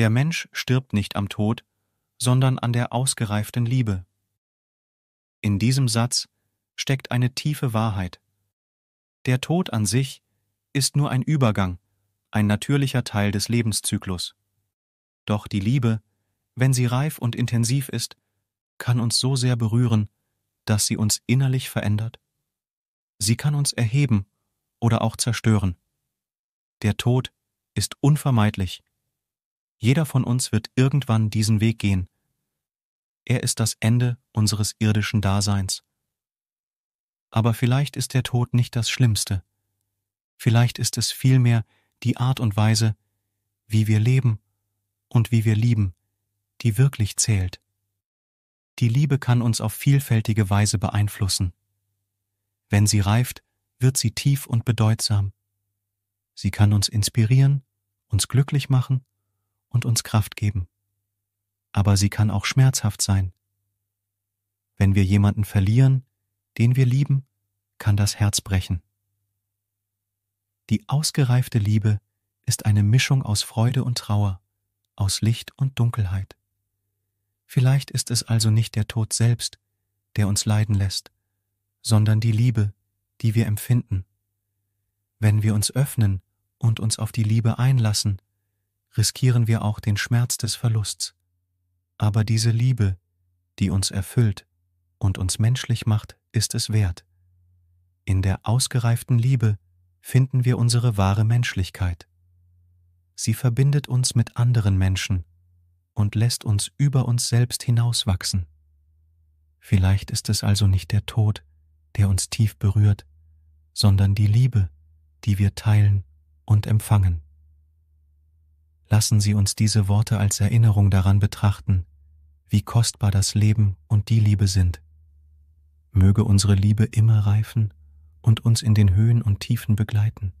Der Mensch stirbt nicht am Tod, sondern an der ausgereiften Liebe. In diesem Satz steckt eine tiefe Wahrheit. Der Tod an sich ist nur ein Übergang, ein natürlicher Teil des Lebenszyklus. Doch die Liebe, wenn sie reif und intensiv ist, kann uns so sehr berühren, dass sie uns innerlich verändert. Sie kann uns erheben oder auch zerstören. Der Tod ist unvermeidlich, jeder von uns wird irgendwann diesen Weg gehen. Er ist das Ende unseres irdischen Daseins. Aber vielleicht ist der Tod nicht das Schlimmste. Vielleicht ist es vielmehr die Art und Weise, wie wir leben und wie wir lieben, die wirklich zählt. Die Liebe kann uns auf vielfältige Weise beeinflussen. Wenn sie reift, wird sie tief und bedeutsam. Sie kann uns inspirieren, uns glücklich machen und uns Kraft geben. Aber sie kann auch schmerzhaft sein. Wenn wir jemanden verlieren, den wir lieben, kann das Herz brechen. Die ausgereifte Liebe ist eine Mischung aus Freude und Trauer, aus Licht und Dunkelheit. Vielleicht ist es also nicht der Tod selbst, der uns leiden lässt, sondern die Liebe, die wir empfinden. Wenn wir uns öffnen und uns auf die Liebe einlassen, riskieren wir auch den Schmerz des Verlusts. Aber diese Liebe, die uns erfüllt und uns menschlich macht, ist es wert. In der ausgereiften Liebe finden wir unsere wahre Menschlichkeit. Sie verbindet uns mit anderen Menschen und lässt uns über uns selbst hinauswachsen. Vielleicht ist es also nicht der Tod, der uns tief berührt, sondern die Liebe, die wir teilen und empfangen. Lassen Sie uns diese Worte als Erinnerung daran betrachten, wie kostbar das Leben und die Liebe sind. Möge unsere Liebe immer reifen und uns in den Höhen und Tiefen begleiten.